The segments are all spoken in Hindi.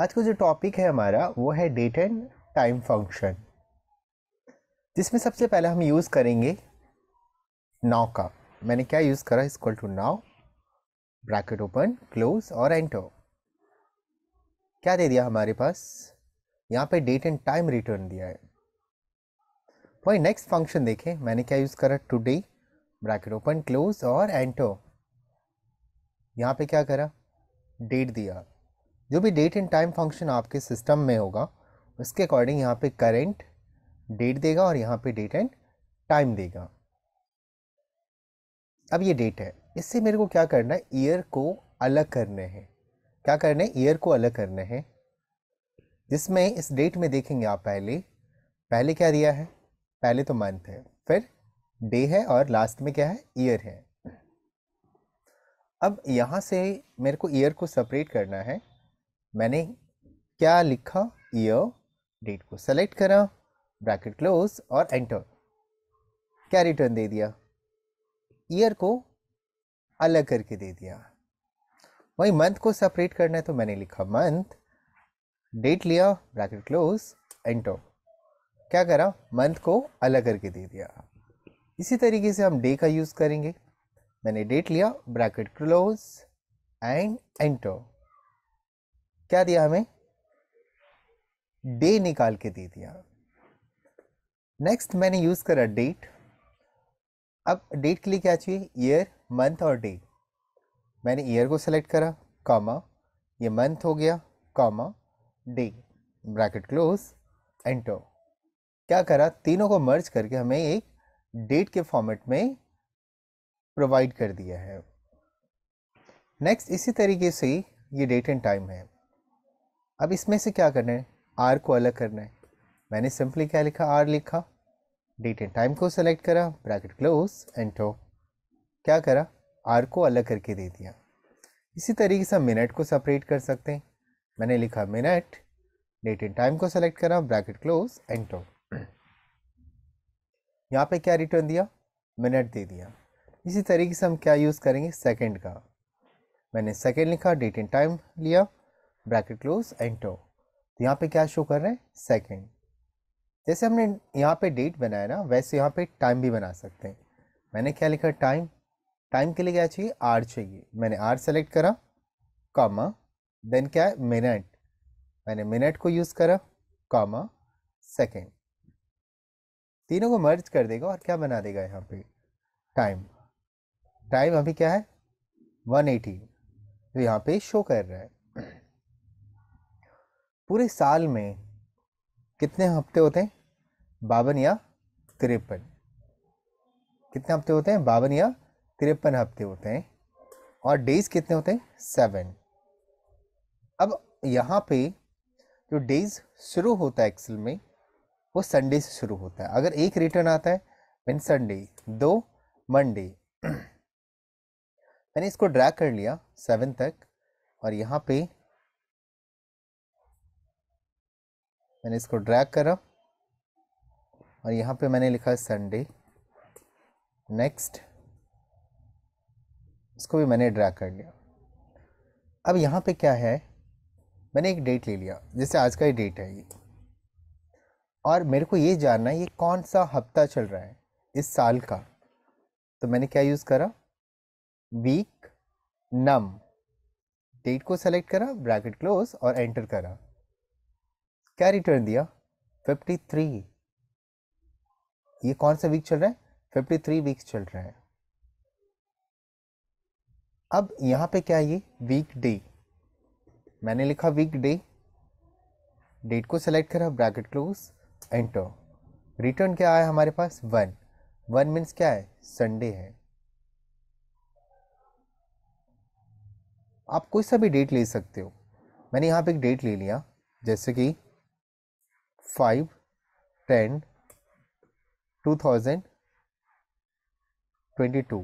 आज का जो टॉपिक है हमारा वो है डेट एंड टाइम फंक्शन जिसमें सबसे पहले हम यूज़ करेंगे नाव का मैंने क्या यूज़ करा equal to now bracket open close और एंटर क्या दे दिया हमारे पास यहाँ पे डेट एंड टाइम रिटर्न दिया है वही नेक्स्ट फंक्शन देखें मैंने क्या यूज़ करा टुडे ब्रैकेट ओपन क्लोज और एंटर यहाँ पे क्या करा डेट दिया जो भी डेट एंड टाइम फंक्शन आपके सिस्टम में होगा उसके अकॉर्डिंग यहाँ पे करेंट डेट देगा और यहाँ पे डेट एंड टाइम देगा अब ये डेट है इससे मेरे को क्या करना है ईयर को अलग करने हैं क्या करने है ईयर को अलग करने हैं जिसमें इस डेट में देखेंगे आप पहले पहले क्या दिया है पहले तो मंथ है फिर डे है और लास्ट में क्या है ईयर है अब यहाँ से मेरे को ईयर को सेपरेट करना है मैंने क्या लिखा ईयर डेट को सेलेक्ट करा ब्रैकेट क्लोज और एंटर क्या रिटर्न दे दिया ईयर को अलग करके दे दिया वही मंथ को सेपरेट करना है तो मैंने लिखा मंथ डेट लिया ब्रैकेट क्लोज एंटर क्या करा मंथ को अलग करके दे दिया इसी तरीके से हम डे का यूज़ करेंगे मैंने डेट लिया ब्रैकेट क्लोज एंड एंटर क्या दिया हमें डे निकाल के दे दिया नेक्स्ट मैंने यूज़ करा डेट अब डेट के लिए क्या चाहिए ईयर मंथ और डे मैंने ईयर को सेलेक्ट करा कॉमा ये मंथ हो गया comma day bracket close enter क्या करा तीनों को मर्ज करके हमें एक डेट के फॉर्मेट में प्रोवाइड कर दिया है नेक्स्ट इसी तरीके से ये डेट एंड टाइम है अब इसमें से क्या करना है आर को अलग करना है मैंने सिंपली क्या लिखा आर लिखा डेट एंड टाइम को सेलेक्ट करा ब्रैकेट क्लोज एंटो क्या करा आर को अलग करके दे दिया इसी तरीके से हम मिनट को सेपरेट कर सकते हैं मैंने लिखा मिनट डेट एंड टाइम को सेलेक्ट करा ब्रैकेट क्लोज एंटो यहाँ पे क्या रिटर्न दिया मिनट दे दिया इसी तरीके से हम क्या यूज़ करेंगे सेकेंड का मैंने सेकेंड लिखा डेट एंड टाइम लिया ब्रैकेट क्लोज एंटर तो यहाँ पे क्या शो कर रहे हैं सेकेंड जैसे हमने यहाँ पे डेट बनाया ना वैसे यहाँ पे टाइम भी बना सकते हैं मैंने क्या लिखा टाइम टाइम के लिए क्या चाहिए आर चाहिए मैंने आर सेलेक्ट करा कॉमा देन क्या है मिनट मैंने मिनट को यूज़ करा कॉमा सेकेंड तीनों को मर्ज कर देगा और क्या बना देगा यहाँ पे टाइम टाइम अभी क्या है 180 तो यहाँ पे शो कर रहा है पूरे साल में कितने हफ्ते होते हैं बावन या तिरपन कितने हफ्ते होते हैं बावन या तिरपन हफ्ते होते हैं और डेज कितने होते हैं सेवन अब यहाँ पे जो डेज शुरू होता है एक्सेल में वो संडे से शुरू होता है अगर एक रिटर्न आता है मीन संडे दो मंडे मैंने इसको ड्रैग कर लिया सेवन तक और यहाँ पे मैंने इसको ड्रैग करा और यहाँ पे मैंने लिखा है संडे नेक्स्ट इसको भी मैंने ड्रैग कर लिया अब यहाँ पे क्या है मैंने एक डेट ले लिया जैसे आज का ही डेट है ये और मेरे को ये जानना है ये कौन सा हफ्ता चल रहा है इस साल का तो मैंने क्या यूज़ करा वीक नम डेट को सेलेक्ट करा ब्रैकेट क्लोज और एंटर करा क्या रिटर्न दिया 53 ये कौन सा वीक चल रहा है 53 वीक्स चल रहा है अब यहां पे क्या ये वीक डे मैंने लिखा वीक डे डेट को सेलेक्ट करा ब्रैकेट क्लोज एंटर रिटर्न क्या आया हमारे पास वन वन मीन्स क्या है संडे है आप कोई सा भी डेट ले सकते हो मैंने यहाँ पे एक डेट ले लिया जैसे कि five ten two thousand twenty two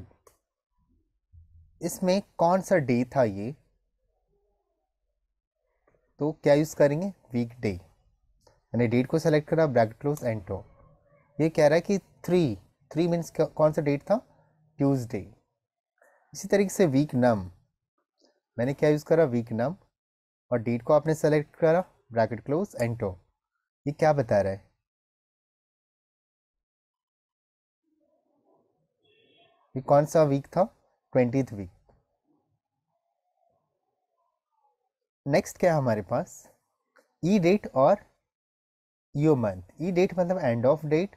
इसमें कौन सा डे था ये तो क्या यूज़ करेंगे वीक डे मैंने डेट को सेलेक्ट करा ब्रैकेट क्लोज एंट्रो ये कह रहा है कि थ्री थ्री मीन्स कौन सा डेट था ट्यूसडे इसी तरीके से वीक नम मैंने क्या यूज़ करा वीक नम और डेट को आपने सेलेक्ट करा ब्रैकेट क्लोज एंटो ये क्या बता रहा है ये कौन सा वीक था ट्वेंटी वीक नेक्स्ट क्या है हमारे पास ई e डेट और यो मंथ ई डेट मतलब end of date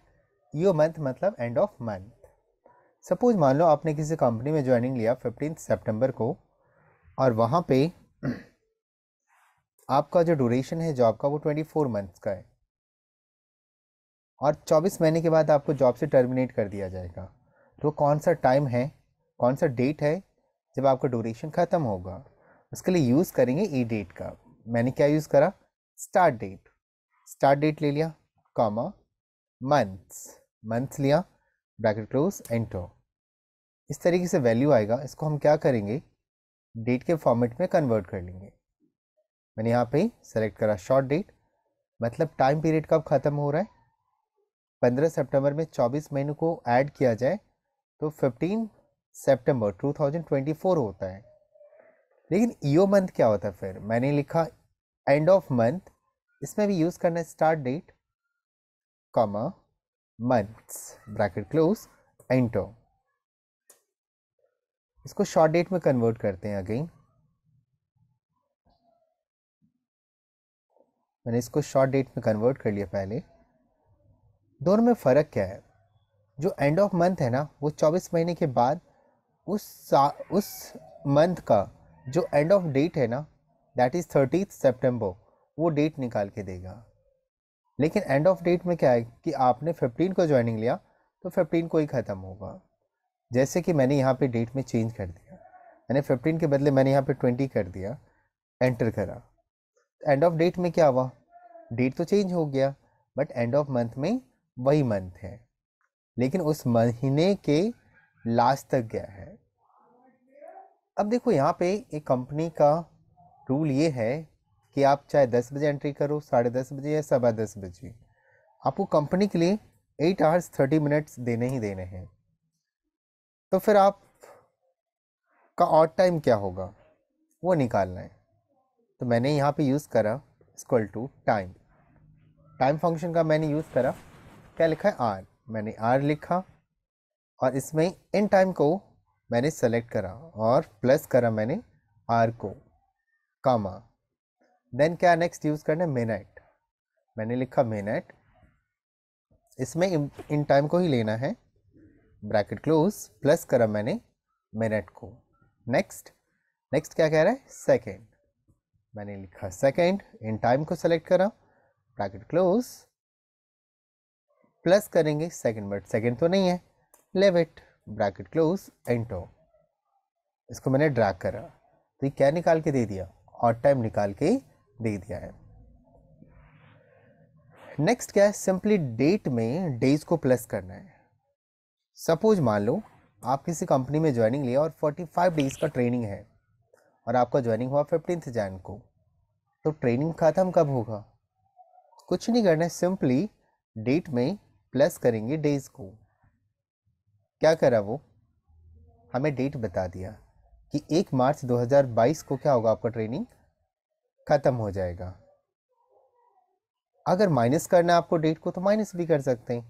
EO month मतलब एंड ऑफ मंथ सपोज मान लो आपने किसी कंपनी में ज्वाइनिंग लिया फिफ्टीन सितंबर को और वहाँ पे आपका जो ड्यूरेशन है जॉब का वो ट्वेंटी फोर मंथ्स का है और 24 महीने के बाद आपको जॉब से टर्मिनेट कर दिया जाएगा तो कौन सा टाइम है कौन सा डेट है जब आपका ड्यूरेशन ख़त्म होगा उसके लिए यूज़ करेंगे ई डेट का मैंने क्या यूज़ करा स्टार्ट डेट स्टार्ट डेट ले लिया कॉमा मंथ्स मंथ्स लिया ब्रैकेट क्लोज एंटर इस तरीके से वैल्यू आएगा इसको हम क्या करेंगे डेट के फॉर्मेट में कन्वर्ट कर लेंगे मैंने यहाँ पे सेलेक्ट करा शॉर्ट डेट मतलब टाइम पीरियड कब ख़त्म हो रहा है 15 सितंबर में 24 महीनों को ऐड किया जाए तो 15 सितंबर 2024 होता है लेकिन ईओ e मंथ क्या होता है फिर मैंने लिखा एंड ऑफ मंथ इसमें भी यूज़ करना है start date comma months bracket close enter इसको शॉर्ट डेट में कन्वर्ट करते हैं अगेन मैंने इसको शॉर्ट डेट में कन्वर्ट कर लिया पहले दोनों में फ़र्क क्या है जो एंड ऑफ मंथ है ना वो चौबीस महीने के बाद उस सा उस मंथ का जो एंड ऑफ डेट है ना दैट इज़ थर्टीथ सेप्टेम्बर वो डेट निकाल के देगा लेकिन एंड ऑफ डेट में क्या है कि आपने फिफ्टीन को ज्वाइनिंग लिया तो फिफ्टीन को ही ख़त्म होगा जैसे कि मैंने यहाँ पे डेट में चेंज कर दिया मैंने फिफ्टीन के बदले मैंने यहाँ पे ट्वेंटी कर दिया एंटर करा एंड ऑफ डेट में क्या हुआ डेट तो चेंज हो गया बट एंड ऑफ मंथ में वही मंथ है लेकिन उस महीने के लास्ट तक गया है अब देखो यहाँ पे एक कंपनी का रूल ये है कि आप चाहे दस बजे एंट्री करो साढ़े दस बजे या सवा दस बजे आपको कंपनी के लिए एट आवर्स थर्टी मिनट्स देने ही देने हैं तो फिर आप का ऑट टाइम क्या होगा वो निकालना है तो मैंने यहाँ पे यूज़ करा equal to time time function का मैंने यूज़ करा क्या लिखा है आर मैंने आर लिखा और इसमें इन टाइम को मैंने सेलेक्ट करा और प्लस करा मैंने आर को कामा देन क्या नेक्स्ट यूज़ करना है मिनट मैंने लिखा मिनट इसमें इन टाइम को ही लेना है ब्रैकेट क्लोज प्लस करा मैंने मिनट को नेक्स्ट नेक्स्ट क्या कह रहा है सेकेंड मैंने लिखा सेकेंड इन टाइम को सेलेक्ट करा ब्रैकेट क्लोज प्लस करेंगे सेकंड बट सेकंड तो नहीं है लेविट ब्रैकेट क्लोज एंटो इसको मैंने ड्रैग करा तो ये क्या निकाल के दे दिया हॉट टाइम निकाल के दे दिया है नेक्स्ट क्या है सिंपली डेट में डेज को प्लस करना है सपोज मान लो आप किसी कंपनी में ज्वाइनिंग लिया और 45 डेज का ट्रेनिंग है और आपका ज्वाइनिंग हुआ फिफ्टीन जैन को तो ट्रेनिंग ख़त्म कब होगा कुछ नहीं करना है सिंपली डेट में प्लस करेंगे डेज को क्या करा वो हमें डेट बता दिया कि एक मार्च 2022 को क्या होगा आपका ट्रेनिंग ख़त्म हो जाएगा अगर माइनस करना है आपको डेट को तो माइनस भी कर सकते हैं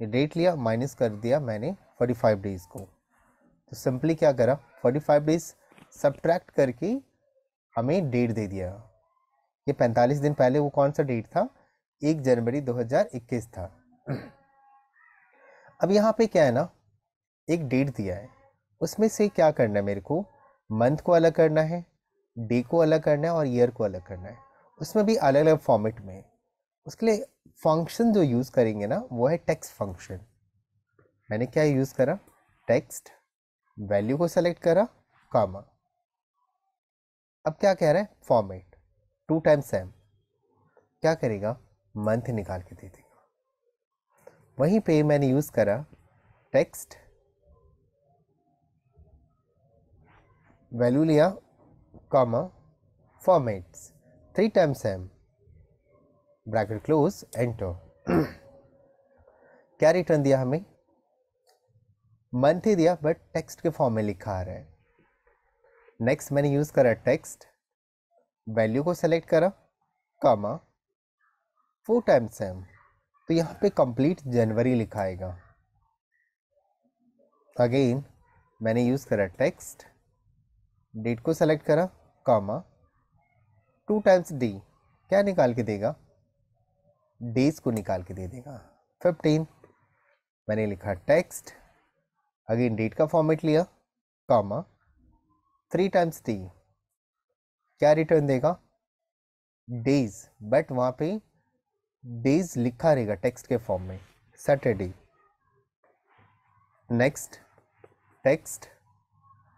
ये डेट लिया माइनस कर दिया मैंने 45 डेज़ को तो सिंपली क्या करा 45 डेज़ सब्ट्रैक्ट करके हमें डेट दे दिया ये 45 दिन पहले वो कौन सा डेट था एक जनवरी 2021 था अब यहाँ पे क्या है ना एक डेट दिया है उसमें से क्या करना है मेरे को मंथ को अलग करना है डे को अलग करना है और ईयर को अलग करना है उसमें भी अलग अलग फॉर्मेट में उसके लिए फंक्शन जो यूज़ करेंगे ना वो है टेक्स्ट फंक्शन मैंने क्या यूज़ करा टेक्स्ट वैल्यू को सेलेक्ट करा कामा अब क्या कह रहा है फॉर्मेट टू टाइम्स एम क्या करेगा मंथ निकाल के देते वहीं पे मैंने यूज़ करा टेक्स्ट वैल्यू लिया comma formats three times same bracket close enter क्या रिटर्न दिया हमें मंथ ही दिया बट टेक्स्ट के फॉर्म में लिखा आ रहा है नेक्स्ट मैंने यूज़ करा टेक्स्ट वैल्यू को सेलेक्ट करा कॉमा फोर टाइम्स एम तो यहाँ पे कंप्लीट जनवरी लिखा आएगा अगेन मैंने यूज़ करा टेक्स्ट डेट को सेलेक्ट करा कामा टू टाइम्स डी क्या निकाल के देगा डेज को निकाल के दे देगा फिफ्टीन मैंने लिखा टेक्स्ट अगेन डेट का फॉर्मेट लिया कामा थ्री टाइम्स डी क्या रिटर्न देगा डेज बट वहाँ पे डेज लिखा रहेगा टेक्स्ट के फॉर्म में सैटरडे नेक्स्ट टेक्स्ट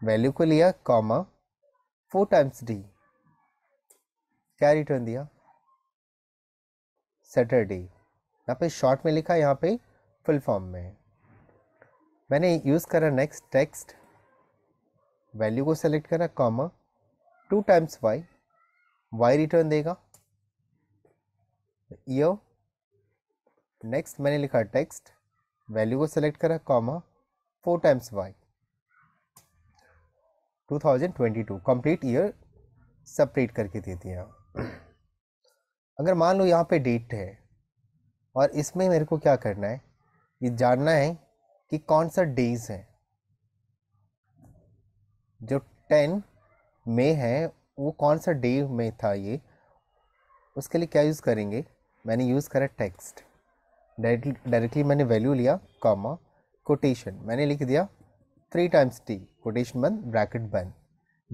वैल्यू को लिया कॉमा फोर टाइम्स डी क्या रिटर्न दिया सैटरडे यहाँ पे शॉर्ट में लिखा यहाँ पे फुल फॉर्म में मैंने यूज़ करा नेक्स्ट टेक्स्ट वैल्यू को सेलेक्ट करा comma two times Y Y return देगा ईओ नेक्स्ट मैंने लिखा टेक्स्ट वैल्यू को सेलेक्ट करा comma four times Y 2022 complete year separate करके दे दिया अगर मान लो यहाँ पे डेट है और इसमें मेरे को क्या करना है ये जानना है कि कौन सा डेज है जो टेन मई है वो कौन सा डे में था ये उसके लिए क्या यूज़ करेंगे मैंने यूज़ करा टेक्स्ट डायरेक्टली डायरेक्टली मैंने वैल्यू लिया कॉमा कोटेशन मैंने लिख दिया थ्री टाइम्स टी कोटेशन बंद ब्रैकेट बंद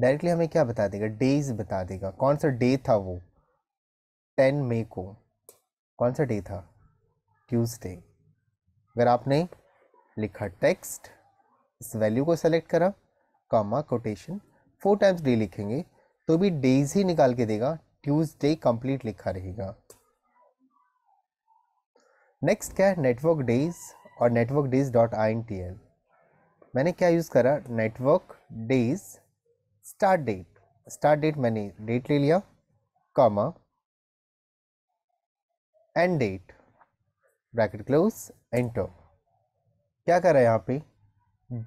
डायरेक्टली हमें क्या बता देगा डेज बता देगा कौन सा डे था वो टेन मे को कौन सा डे था ट्यूसडे अगर आपने लिखा टेक्स्ट इस वैल्यू को सेलेक्ट करा comma quotation four times day लिखेंगे तो भी डेज ही निकाल के देगा ट्यूसडे कंप्लीट लिखा रहेगा नेक्स्ट क्या है नेटवर्क डेज और network days dot I N T L मैंने क्या यूज़ करा network days start date start date मैंने डेट ले लिया comma end date bracket close enter क्या करा यहाँ पे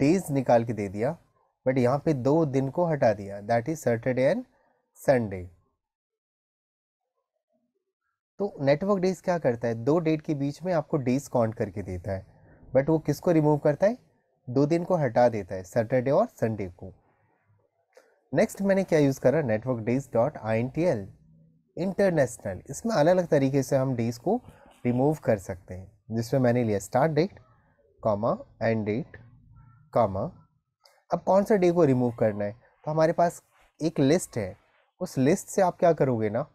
डेज निकाल के दे दिया बट यहाँ पे दो दिन को हटा दिया that is Saturday and Sunday तो नेटवर्क डेज क्या करता है दो डेट के बीच में आपको डेज काउंट करके देता है बट वो किसको रिमूव करता है दो दिन को हटा देता है सैटरडे और संडे को नेक्स्ट मैंने क्या यूज़ करा network days dot I N T L international इसमें अलग अलग तरीके से हम डेज को रिमूव कर सकते हैं जिसमें मैंने लिया start date comma end date comma अब कौन सा डे को रिमूव करना है तो हमारे पास एक लिस्ट है उस लिस्ट से आप क्या करोगे ना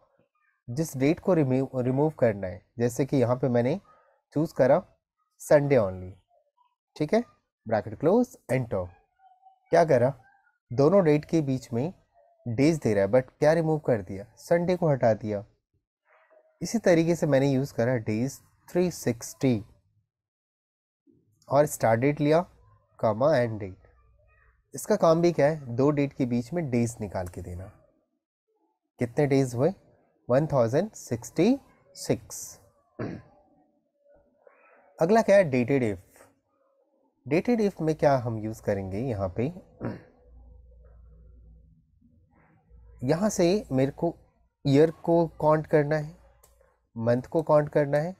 जिस डेट को रिमूव रिमूव करना है जैसे कि यहाँ पे मैंने चूज़ करा संडे ऑनली ठीक है ब्रैकेट क्लोज एंड टॉप क्या करा दोनों डेट के बीच में डेज दे रहा है बट क्या रिमूव कर दिया संडे को हटा दिया इसी तरीके से मैंने यूज़ करा डेज थ्री सिक्सटी और स्टार्ट डेट लिया कामा एंड डेट इसका काम भी क्या है दो डेट के बीच में डेज निकाल के देना कितने डेज हुए 1066 अगला क्या है डेटेड इफ डेटेड इफ में क्या हम यूज़ करेंगे यहाँ पे यहां से मेरे को ईयर को काउंट करना है मंथ को काउंट करना है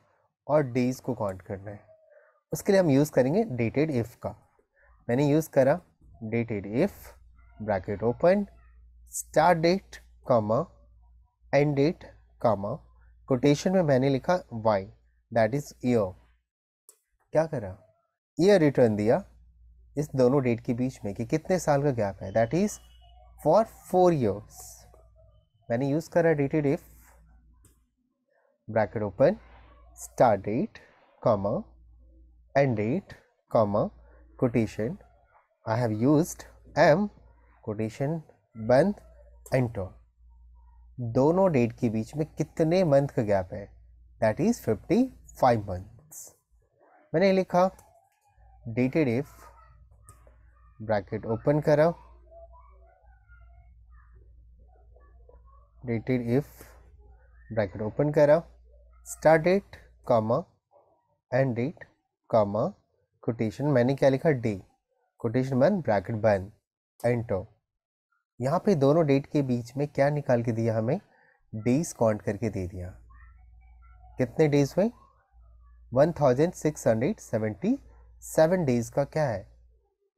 और डेज़ को काउंट करना है उसके लिए हम यूज़ करेंगे डेटेड इफ़ का मैंने यूज़ करा dated if bracket open start date comma end date comma quotation में मैंने लिखा वाई दैट इज ईयर क्या करा ईयर रिटर्न दिया इस दोनों डेट के बीच में कि कितने साल का गैप है that is for four years मैंने यूज़ करा dated if bracket open start date comma end date comma quotation I have used M quotation बंद एंटर दोनों डेट के बीच में कितने मंथ का गैप है that is fifty five months मैंने लिखा डेटेड इफ ब्रैकेट ओपन करा डेटेड इफ ब्रैकेट ओपन करा start date comma end date comma quotation मैंने क्या लिखा डे कोटेशन बन ब्रैकेट बन एंटर यहाँ पे दोनों डेट के बीच में क्या निकाल के दिया हमें डेज काउंट करके दे दिया कितने डेज हुए one thousand six hundred seventy seven days का क्या है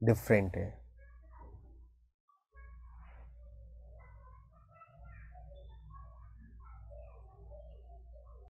डिफरेंट है